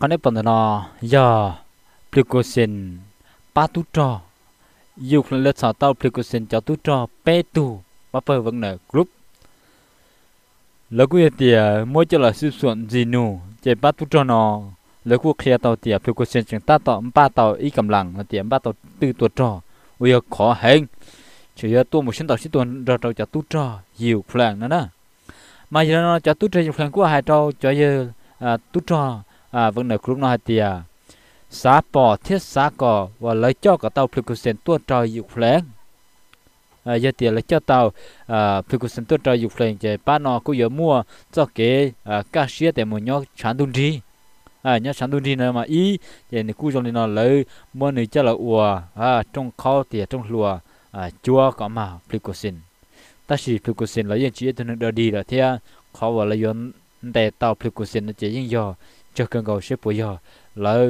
con nếp bẩn nó giờ precaution ba tu trò dục lên lết sọ tao precaution cho tu trò pe tu ba pơ vẫn nở group lỡ cuối thì mỗi chỗ là siêu suộn gì nù chạy ba tu trò nó lỡ cuối kia tao tiề precaution chúng ta tao ba tao ít cầm lặng là tiề ba tao tư tu trò bây giờ khó hơn chỉ là tôi một sinh tao sinh tôi ra trâu cho tu trò nhiều phèn nữa nè mà giờ nó cho tu trò nhiều phèn của hai trâu cho giờ à, tu trò à vẫn là lúc nó hay tiệt xá bỏ thiết xá cỏ và lấy cho cả tàu precaution tuôn trời dục lên à giờ tiệt lấy cho tàu à precaution tuôn trời dục lên chạy ba nó cũng giờ mua cho cái à cá xía để mua nhóc chán đun đi à nhớ sáng đun đi nữa mà ý thì này cú trong này nó lấy mua này cho là ủa à trong kho thì trong lùa à chua có mà precaution ta chỉ precaution là yên chỉ tôi nó đi là thế à, khó và lấy yên để tàu precaution nó chỉ yên do cho cần cầu xếp bây giờ là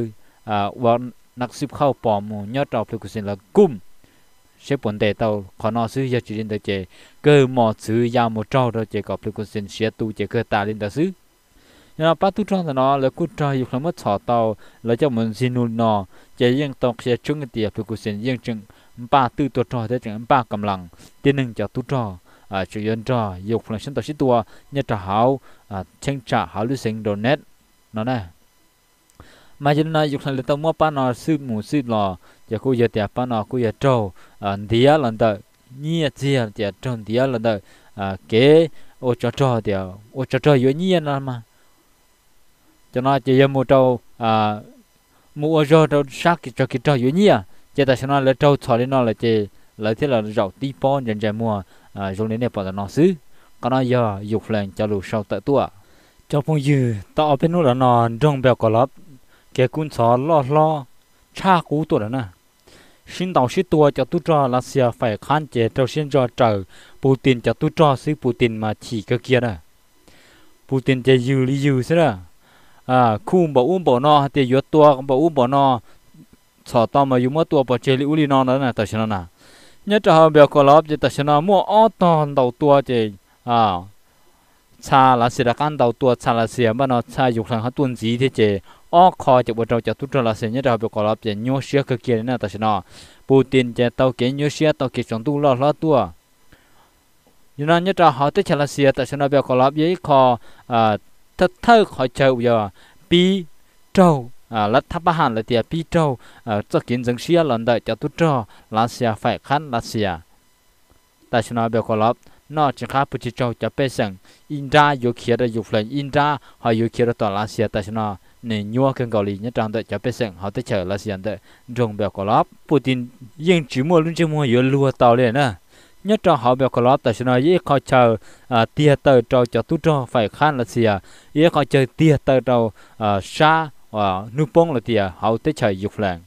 à quan nặc xếp khâu bỏ mù nhớ trò phi của sinh là cung xếp vấn đề tàu khó nó xứ giờ chỉ đến tới chế cơ mò xứ giao một trò đó chế có phi của sinh sẽ tu chế cơ ta lên tới xứ nhưng mà bắt tu trò thì nó là cứ trò dục là mất sọ tàu là cho mình xin nuôi nó chế riêng tàu sẽ trứng cái tiệp của sinh riêng trứng ba tư tổ trò thế chẳng ba cầm lặng tiên nâng cho tu trò à chủ nhân trò dục là sinh tàu sĩ tua nhớ trò hảo à tranh trả hảo lưu sinh đồ nét nó nè mà chỉ nói à, dục hành là tao mua pan nó sư mù sư lò giờ cô giờ tiệp pan nó cô giờ trâu đĩa lần đầu nhia chia tiệp trâu đĩa lần đầu à, kế ô cho cho tiệp ô cho cho yếu nhia nó mà cho nó chỉ một trâu à mua cho trâu sắc cho cái trâu yếu nhia chỉ tại sao nó là trâu thọ lên nó là chỉ là thế là rau tí pon dần dần mua à dùng đến này bỏ ra nó xứ còn nó giờ dục lên cho đủ sau tự tuổi จ้าพงยือต่อเป็นนู่นละนอนดงเบลกอลับแกกุนสอนล่อล่อชากูตัวนะ ชินต่อชิตัวจะตุจอรัสเซียฝ่ายข้นเจเจ้าเชียนจอเจอปูตินจะตุจอซื้อปูตินมาฉีกเกียร์นะปูตินจะยือลียือซะหะอ่าคู่บ่อุ้มบ่อนอเตียดตัวบ่อุ้มบ่อนอสอต่อมาอยู่เมื่อตัวปอเจลิอุลีนอนแล้วนะแต่ชนะนะเนี่ยจะเอาเบลกอลับจะแต่ชนะมั่วอ้อตอนเต่าตัวเจอ่าชาลาสิระกันเตาตัวชาลาเสียบ้านอชาอยู่ทางหัตุนจีที่เจอ้อคอจะบเราจะทุจริตเสียเนี่ยเราไปกอลับจะโยเชียกเกียร์นะแต่ชนะปูตินจะเตาเกียร์โยเชียเตาเกียร์สองตู้ล่อล่อตัว ยูนันเนี่ยเราหาที่ชาลาเสียแต่ชนะไปกอลับยี่คออ่าทัดเท่าคอยเจออยู่ปีเจ้าอ่ารัฐประหารเลยเตียปีเจ้าอ่าจะกินจังเชียหลันได้จะทุจริตลาเสียฝ่ายขันลาเสียแต่ชนะไปกอลับ nó chỉ khá bự chỉ cho cho bé sang India yêu kia đó yêu lên India họ yêu kia đó toàn là xe tại nó nên nhua cần gọi lý nhất trong đó cho bé sang họ tới chờ là xe đó rồng bèo có lóp Putin yên chỉ mua luôn chỉ mua yêu lúa tàu liền à nhất trong họ bèo có lóp tại nó ít à, họ chờ tia tờ cho cho tu cho phải khăn là xe ít họ chờ tia tờ cho xa và nu bông là tia họ tới chờ yêu lên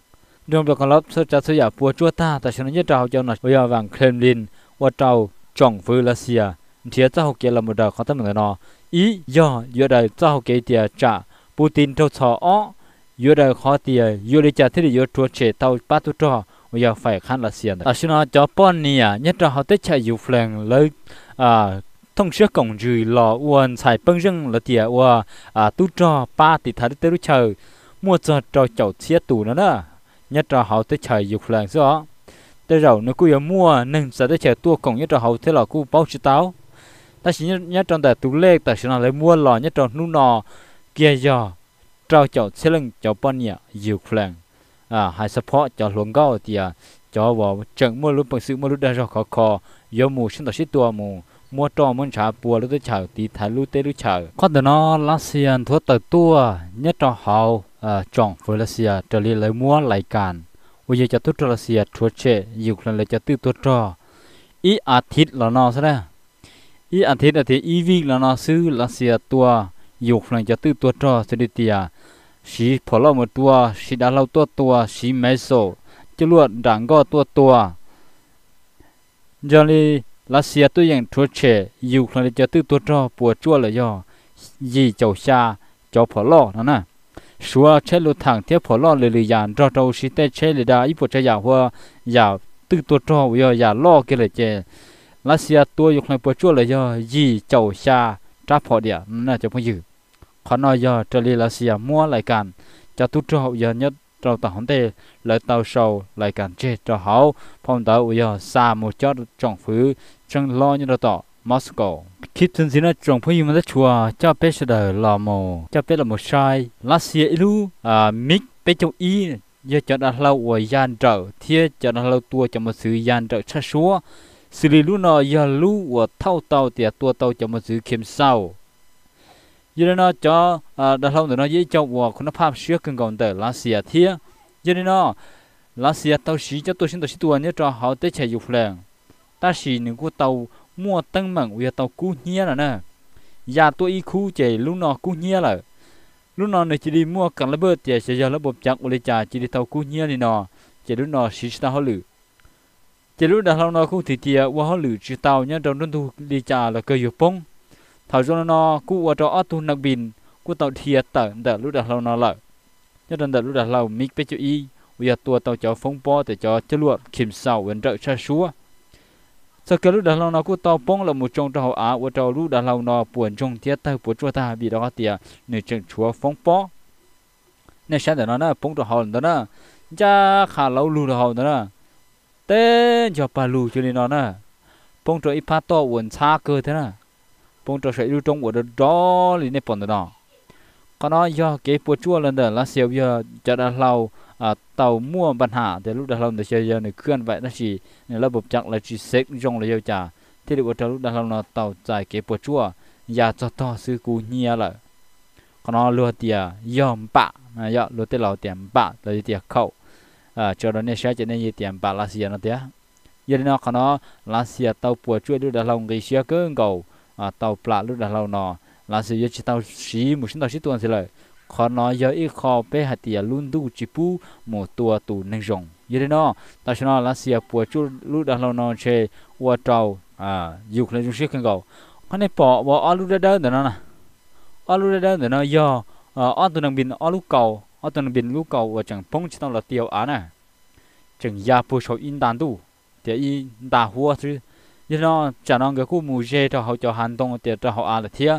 rồng bèo có lóp sẽ cho sự giả bùa chúa ta tại nó nhất trong họ cho nó bây giờ à, vàng Kremlin và trâu trong vư là xìa à. thì ta học kia là một đời khó tâm người nó ý do do đời ta học kia thì trả Putin trâu sọ ó do đời khó thì do đi trả thế thì do trua chế tàu ba tu cho bây giờ phải khăn là xìa à, à xin nói cho bọn nè à, nhất là họ tết chạy dù phèn lấy à thông suốt cổng rùi lò uốn xài bưng rừng là tiệt uà à tu cho ba tỷ thái tới lúc chờ mua cho trò chậu chia tù nữa đó nhất là họ tới trời dục làng rõ tôi rồi nó cứ mua nên sợ tôi chờ tua cổng nhất rồi hậu thế là cứ bao chữ táo ta chỉ nhất trong tại tú lê ta sự nào lấy mua lò nhất trò nu nò kia giờ trao chậu xe lưng chậu bắn nhỉ dịu phèn à hai support cho luồng gạo thì à cho vào trận mua lúc bằng sự mua lúc đang rồi khó khó do mù sinh tại sĩ tua mù mua trò muốn trả bùa lúc tôi chờ thì thay lúc tới lúc chờ có thể nó lá xiên à, thuốc tới tua nhất trong hậu à chọn với lá xiên trở lại lấy mua lại càn วิจะตุตรเสียทวเชอยู่ันเลยจะตื้อตัวจออีอาทิตย์ละนอซะนะอีอาทิตย์อาทิตย์อีวีละนอซื้อละเสียตัวอยู่ันจะตื้อตัวจอสดิตียสีพอเรามตัวสีดาเลาตัวตัวสีไมโซจะลวดด่างก็ตัวตัวจอลีละเสียตัวอย่างทวเชอยู่คลเลยจะตื้อตัวจอปวดจั่วเลยย่อยีเจ้าชา เจ้าพอลอนะนะชัวเชลุทางเทียพอล่อเลยเลยยานรอเราชิเตเชลิดาอีปุจจะอยากว่าอยากตึกตัวจอวยอยากล่อเกเลยเจรัสเซียตัวอยู่ในปัจจุบันเลยยี่เจ้าชาจ้าพอเดียน่าจะพูดอยู่ขอนอยาจะเรีรัสเซียมั่วรายการจะตุ้จอยอนี่เราต่างเตเลยเตาโชว์รายการเจจาเขาพอมเตาอยอซาโมจอดจงฟื้นจังล้อยนี่เราต่อมอสโกคิดถึงสินะจงพยมันจะชัวเจ้าเปชดเดอลอมอเจ้าเปชดละมอชายลาเซียลูอ่ามิกเปจงอีเยจะนันเราวยานเดอเทียจะดันเราตัวจะมาซื้อยานเดอชัชัวสิริลูนอยาลูว่าเท่าเต่าเตียตัวเต่าจะมาซื้อเข็มเศร้ายันนอจอดันเราเดี๋ยวนอยี่เจ้าว่าคุณภาพเชื่อกันก่อนเดอลาเซียเทียยันนอลาเซียเต่าชีเจ้าตัวชิ้นตัวชิ้นตัวเนี่ยจะเขาเตะใช้อยู่เพลงแต่สีหนึ่งกูเต่า mua tăng mảng uya tàu cú nhia là nè già dạ, tôi y khu chè lúc nọ cú nhia là lúc nọ này chỉ đi mua cả lá bớt chè sẽ giờ lá bột chặt uли chà chỉ đi tàu cú nhia này nọ chè lúc nọ xí ta hơi lử chè lúc đã lâu nọ cú thì tiề qua hơi lử chỉ tàu nhá trong đơn thu đi chà là cơ yếu phong, thảo cho nó cú qua cho ở tu nặc bin, cú tàu thiệt tờ đợt lúc đã lâu nọ là, nhất là đợt lúc đã lâu mít pe chú y uya tua tàu cho phong po để cho chất lượng kiểm sau vẫn đợi xa xúa sau khi lúc đó lâu nó cũng tao bông là một trong trâu á và trâu lúc đó lâu nó buồn trong tiết tao buồn chua ta bị đó tiệt nên chân chúa phong bó Nên sáng đó nó bông trâu hòn đó nè cha khá lâu lù đó hòn đó nè tên cho bà lù cho nên nó nè bông trâu ít phát to uốn xa cơ thế nè bông trâu sẽ lưu trong của đó đó liền nè bọn đó còn nó do cái buồn chua lần đó là siêu giờ cho đã lâu เต่ามั่วปัญหาแต่ลูกดาลงแต่เชียร์เนี่ยเคลื่อนไหวนั่นสิในระบบจักรเลยจีเซ็กจงเลยเยาจ่าที่ดูว่าลูกดาลาเนาะเต่าใจเก็บปวดชั่วอยากจะต่อซื้อกูเงียละขณะลวดเตียยอมปะนะยอดลวดเตี่ยเราเตียมปะเราจะเตียเข้าเออจอร์แดนเชียร์จะเนี่ยเตียมปะลาเซียนะเตียยันเนาะขณะลาเซียเต่าปวดช่วยลูกดาเลงกีเชียร์เก่งเก่าเต่าปลาลูกดาลาเนาะลาเซียจะเต่าชีมุชินเต่าชีตัวนี้เลยขอนอยอีคอเปหัตียลุนดูจิปูโมตัวตูนงจงยืนนอตาชนอลาเซียปัวจุลูดาลนอเชวัวเจ้าอ่ายุคในยจุเชิกันเก่าขนาในปอว่าอลูดเดินเดินนะอลูดเดินเดินย่ออ่อตัวนังบินอลูเก่าอ้อตัวนังบินลูเก่าว่าจังพงชิตองลาเตียวอ่นะจังยาปูชอินดานดูเตียอินดาหัวซื้อยืนนอจานองเก็คู่มูเจเจ้าเขาจะหันตรงเดียวเจ้าเขาอาละเทีย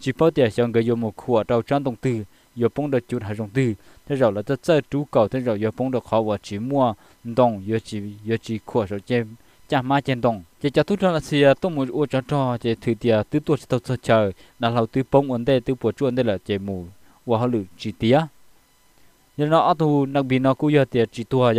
จิเปเตียวจังก็ยมขวดเจ้าจันตรงตือ有碰到就还种地，他绕了他再猪狗，他绕有碰到好我只摸动，有只有只阔手见见马见动，这家都这了些动物我找找这土地都多是都是 chờ，然后都碰稳的都不准的了这木我好了只地 nhưng à, nó ở thu đặc biệt nó cũng giờ tiền chỉ tua vậy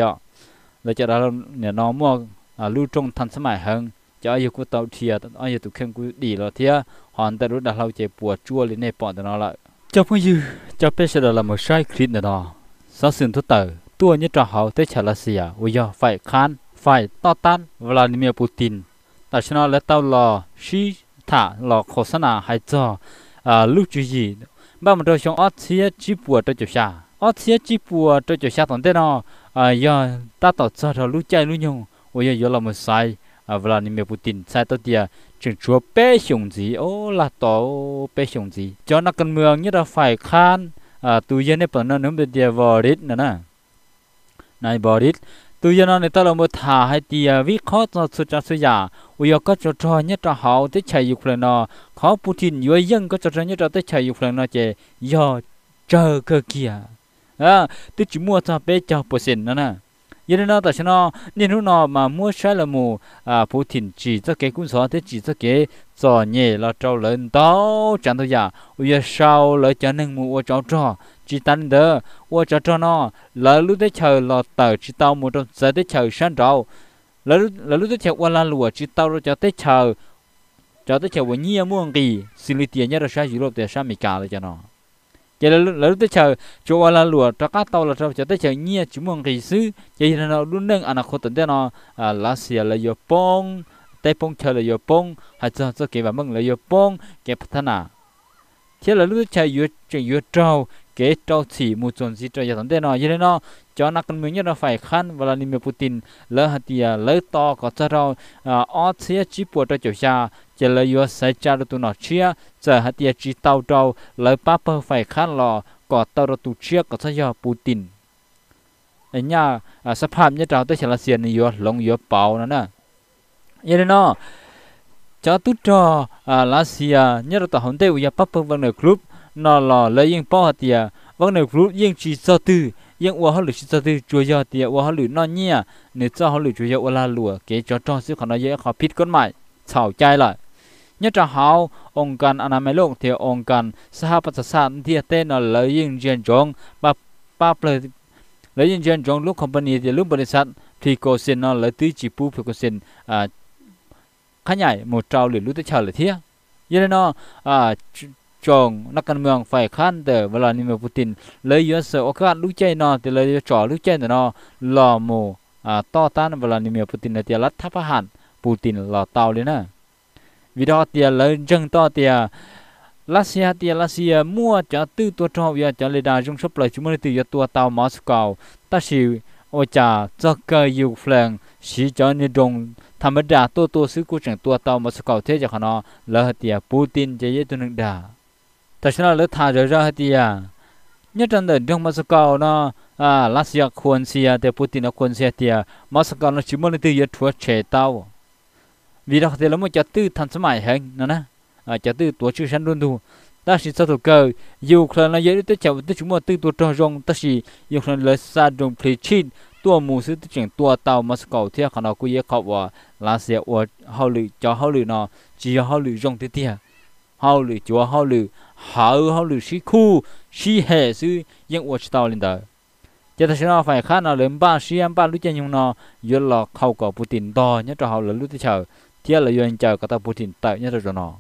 là cho đó nhà nó mua à lưu trong thành sớm hơn cho ai cũng tàu thiệt ai cũng khen cũng đi rồi thiệt hoàn tất lúc đã lâu chạy bùa chua lên này bỏ nó lại cho phong dư cho bé sẽ là một sai khít nữa đó sau sự thứ tư tua nhất trò hậu tới trả là gì à giờ phải khan phải to tan Vladimir Putin tại sao lại tao lò xí thả lò khổ sát à hay cho à lúc chú gì ba một đôi trong ót xía chỉ bùa cho chủ xa ót xía chỉ bùa cho chủ xa toàn thế nó à giờ ta tỏ cho rồi lúc chạy lúc nhung ôi giờ là một sai à, Vladimir Putin sai tới tiệt chừng chúa bé sủng gì ô là tổ bé sủng gì cho nó cần mường như là phải khan à tụi dân này bọn nó nắm được địa vò đít nữa nè này vò đít tụi dân nó này ta là một thả hay tiề à, vi khó cho sự cho sự giả uy có cho cho nhất cho họ tới chạy dục lên nó khó putin uy dân có cho cho nhất cho tới chạy dục lên nó chè do chờ cơ kia à tôi chỉ mua cho bé cho percent nữa nè yên nên nó tại sao nó nên lúc nó mà mua xe là mù à phụ thịnh chỉ cho cái cũng xóa thế chỉ cho cái cho nhẹ là trâu lớn to chẳng thôi giờ bây giờ sau là cho nên mua cháu trò chỉ tan đỡ mua cháu trò nó là lúc thế chờ là tờ chỉ tao một trong giờ thế chờ sáng trâu là lúc là lúc thế chờ qua là lùa chỉ tao rồi cho thế chờ cho thế chờ vừa nhiều muôn kỳ xin lý tiền nhớ là sao gì rồi tiền sao mình cả rồi cho nó giờ là lúc tới chờ chỗ là lùa cho các tàu là cho tới chờ nhia chúng mong kỳ sư giờ là nó luôn nâng anh à, học tận thế nó à, lá xìa là yo bông tay bông chờ là yo bông hay cho cho kỳ và mong là yo bông cái thân à thế là lúc tới chờ yo chờ yo trâu cái trâu chỉ một chuẩn gì cho giờ tận thế nó giờ nó cho nó cần mình nhất là phải khăn và là niệm Putin lỡ hạt tiền lỡ to có cho rau ở thế chỉ buộc cho chiều xa จะเลยวาย่จารตุนอเชียจะหัตยจีเตาเดาเลยป้าเพอ่์ไฟขั้นรอก่อเตารตุเชียก็ทยอปูตินอ้เนี่ยสภาพเนี่ยเราต้องเฉลเซียนยศลงยศเปล่านั่นนะยันเนาะจากตุ๊ดอ่าลาเซียเนี่ยเราต้องหันเตวยาป้าเพิ่งวันเนอร์คลุบนอหล่อเลยยิ่งป้อเตียวันเนอรคลุบยิ่งจีสซตื้อยังว่าเขาหลุดชิตติจัวยอเตียว่าเขาหลุดนอนเนี่ยเนื้อเจ้าเขาหลุดจัวยอเวลาหลัวเกจจอจอซื้อขนมเยอะเขาพิดก้นใหม่เฉาใจเลย nhất là hào ông cần anh em lúc thì ông cần sa bát sản thì tên là lợi dụng chuyện trong và ba lời lợi dụng chuyện trong lúc company thì lúc bật sản thì cô xin nó lợi tư chỉ bu phải cô xin à khá nhảy một trào lửa lúc tới chờ lời thiết như thế nó à chồng nó cần mường phải khăn để và là niệm Putin lấy yếu sợ ở các lúc chơi nó thì lấy trò lúc chơi nó lò mù à to tan và là niệm Putin là tiền lát tháp hẳn Putin là tàu lên nè vì đó tiền lấy dân to tiền lá xe tiền lá mua cho tư tua cho việc cho Lê đà dùng sắp lời chúng mới từ cho tua tàu Moscow ta sĩ ở trả cho cơ yêu phèn chỉ cho nên đồng tham gia tua tua sứ của trường tua tàu Moscow thế cho nó là tiền Putin chế giới tôi nâng đà ta sẽ là lấy thà rồi ra tiền nhất trong đời trong Moscow nó à lá xe quân xe thì Putin nó quân xe tiền Moscow nó chỉ mới từ cho thua chế tàu vì đó thì là một chợ tư thành số mày hơn nó nè à cho tư tổ chức sản luôn đủ ta chỉ sao thuộc cờ dù là nó dễ tới chào tới chúng mà tư tổ tròn rong ta chỉ dù là lời xa đồng phê chín tua mù sư tư chuyển tua tàu mà cầu theo khả năng của khảo và là sẽ ở hậu lự cho hậu lự nó chỉ hậu lự rong thế tia hậu lự chúa hậu lự hậu hậu lự sĩ khu sĩ hệ sư những ở tàu lên đời cho ta sẽ nó phải khá nào lớn ba sĩ em ba lúc chân nhung nó giờ là khâu cổ Putin to nhất cho hậu lự lúc tới chờ thế là yên chờ cả ta Putin tại nhất rồi nó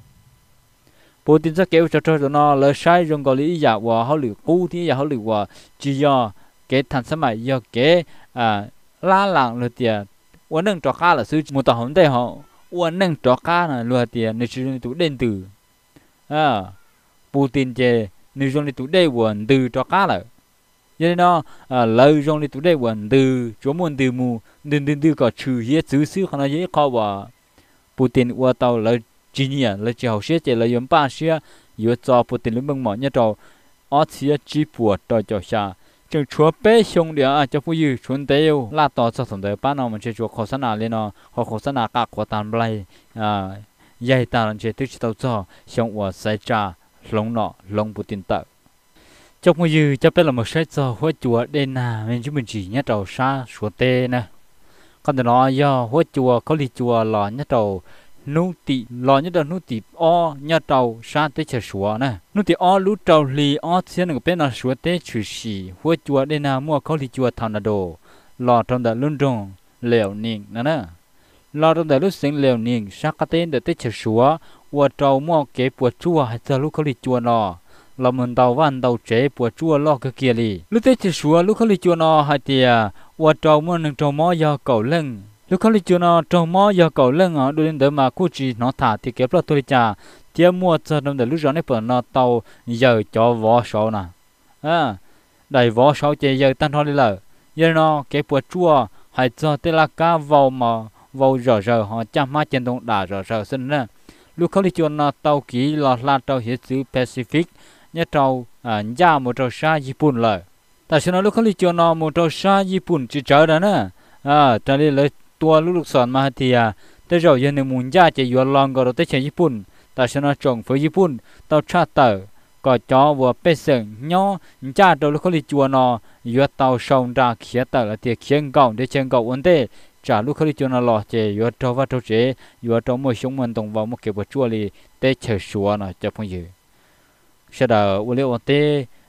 Putin sẽ kéo cho cho cho nó là sai rồi gọi lý giả và họ lựa cú thì giả họ lựa và chỉ do cái thằng sớm mà do cái à la làng rồi thì uốn nâng trò cá là sư một tàu hồng đây họ uốn nâng trò cá là rồi thì nơi sư tụ đến từ à Putin chè nơi dân tụ đây quần từ trò cá là cho nên nó lâu dân tụ đây quần từ chỗ muốn từ mù từ từ từ có trừ hết xứ xứ không nói dễ khó vào Putin ua tàu là Ginia à, là chỉ học sẽ chỉ là yếm ba sẽ yếu cho Putin lúc mừng mỏ nhất trâu ở phía chỉ bùa trò cho xa chừng chúa bé xong địa à cho phụ yêu chuẩn tế yêu là tỏ cho thằng đời ba nó mình chỉ chúa khó sanh lên nó khó khó sanh cả khó tan blay à dạy ta làm chỉ tức tao cho xong ua sai cha long nọ long Putin tạo trong mùa dư cho biết là một sai cho hoa chùa đen à, nào mình chúng mình chỉ nhắc đầu xa xuống tê nè ก็จะน้อยหัวจัวเขาลีจัว หลอนยะเตานุติหลอนยะเตานุติอ้อนยะเตาชาติเฉชัวนะนุติอ้อลุ่เตาลีอ้อเสียนก็เป็นนาชัวเตชุสีหัวจัวเด้นามัวเขาลีจัวทานาโดหลอนทำแต่ลุนจงเลี่ยวนิ่งนะนะหลอนทำแต่ลุ่นเสียงเลี่ยวนิ่งชาคาเต้นเตชัววัวเจ้ามัวเก็บปวดจัวให้เจ้าลูกเขาลีจัวนอเราเหมือนเตาวันเตาเจ็บปวดชั่วลอกเกลี่ยลีลูกเตชัวลุกเขาลีจัวนอให้เตีย và trâu mua nâng trâu mó do cầu lưng lúc khó lý chuyện nó trâu mó do cầu lưng ở đôi bên tới mà cô chỉ nó thả thì kẹp lo tôi trả chia mua cho đồng để lúc rõ này phần nó tàu giờ cho vó số nè à đầy vó số chỉ giờ tan thôi đi lờ giờ nó kẹp bữa chua hay cho tê là cá vào mà vào giờ giờ họ chăm má trên đồng đà giờ giờ sinh nè lúc khó lý chuyện nó tàu kỹ là là tàu hiệp xứ Pacific nhất tàu à nhà một tàu xa Nhật Bản lời แต่ฉันลูกเขาลิจอนอมูโตชาญี่ปุ่นจีเจอแล้วนะอ่าตอนนี้เลยตัวลูกลูกศรมาเทียแต่เราเย็นในมุนยาจะยวนลองก็เราแต่เชียญี่ปุ่นแต่ฉันจงฝืญี่ปุ่นต่อชาเตอร์ก็จอวัวเป็ดเสียงย่อจ้าตัวลูกเขาลิจอนอยัวเตาชงดาเขียเตอร์ละเทียเขียงเก่าเดเชียงเก่าวันเต้จ่าลูกเขาลิจอนอหล่อเจยัวตัวว่าตัวเจยัวตัวมวยชงมันตรงว่ามุกเก็บวัวชั่วลีเตเชชัวนะจะพงยืเสด็จวันเลี้ยวเต้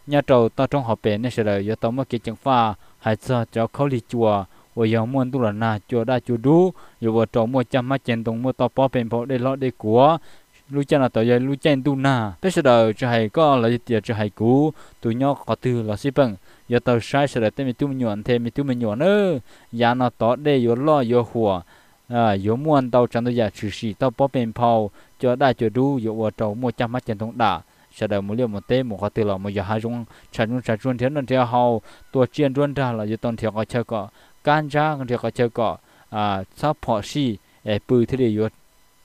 nhà trầu ta trong họ bè nên sẽ là do tao mà cái chẳng pha hay sao cho khâu đi chùa và giờ muốn tu là na chùa đã chùa đủ dù vợ trầu mua chăm mắt chân tùng mua tao bỏ bền bỏ để lo để của lúc chân là tao giờ lúc chân tu na thế sẽ đời cho hay có là gì tiền cho hay cũ tụi nhỏ có từ là xí bằng giờ tàu sai sẽ là thêm mình tu nhuận thêm mình tu mình nhuận ơ giá nó tỏ để yo lo yo hùa à yo muốn tàu chân tao giờ chỉ sĩ tao bỏ bền bỏ cho đã chùa đủ dù vợ trầu mua chăm mắt chân tùng đã sau đó mua liệu một tê một cái từ là một giờ hai chung chả chung chả chung thế nên theo hậu tua chiến chung ra là giờ toàn theo cái chơi cọ can ra theo cái chơi cọ à sắp họ xì ở bự thế để yết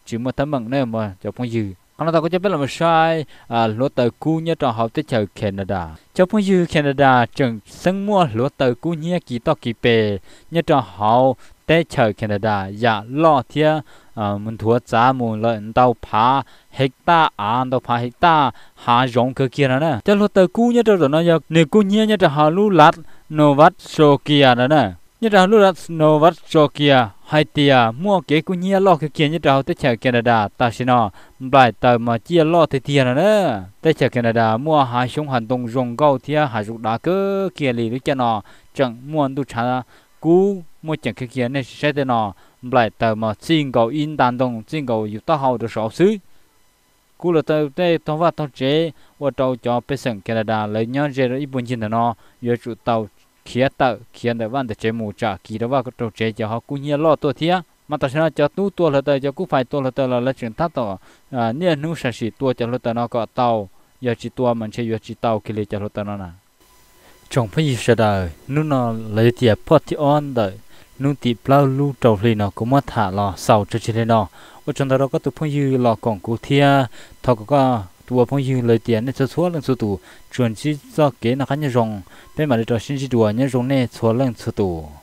chỉ một tấm bằng này mà cho phong dư anh ta có cho biết là một sai à lúa tờ cu nhớ trong học tới chờ Canada cho phong dư Canada chẳng sân mua lúa tờ cu nhớ kỹ to kỹ bề nhớ trong học แต่ชาวแคนาดาอย่าล่อเทียมันถัวจ้ามูเลยเตาผาเฮกตาอ่านเตาผาเฮกตาหาหยงเกียนะนะจะรถเตอกูเนี่ยจะรถนะอยากเนี่ยกูเนี่ยเนี่ยจะหาลูลัดโนวัตโชเกียนะนะเนี่ยจะหาลูลัดโนวัตโชเกียไฮเตียมั่วเก๋กูเนี่ยล่อเกียเนี่ยจะเอาแต่ชาวแคนาดาตาชินอปลายเตอมาเจียล่อเทียนะนะแต่ชาวแคนาดามั่วหาชงหันตรงรงเก้าเทียหาจุดดาเกเกียลีหรือจะนอจังมั่วดูชากู mua chẳng khi kia nên sẽ thế nào lại từ mà xin cầu in đàn đồng xin cầu yêu ta hậu được sáu xứ cú là tờ đây thông qua thông chế và tàu cho bên sân Canada lấy nhau chế rồi ít buồn chín nó giờ chủ tàu kia tàu kia để văn để chế mù trả kỳ đó vào tàu chế cho họ cũng nhiều lo tôi thía mà ta sẽ nói cho tu tua là tờ cho cú phải tua là tờ là lấy chuyện thắt tàu à nên nu sẽ sĩ tua cho là tờ nó có tàu giờ chỉ tua mình sẽ giờ chỉ tàu kia cho là tờ nó nè trong phải gì sẽ đời nu nó lấy tiền pot on đời nung ti plau lu trầu lì nó cũng mất thả lò sầu cho chị nó ở trong đó có tụ phong dư lò còn cụ thia thọ có tụ phong dư lời tiền để cho số lần số tụ chuẩn chỉ do kế là khá nhiều rồng bên mà để cho sinh chỉ đùa nhiều rồng này số lần số tụ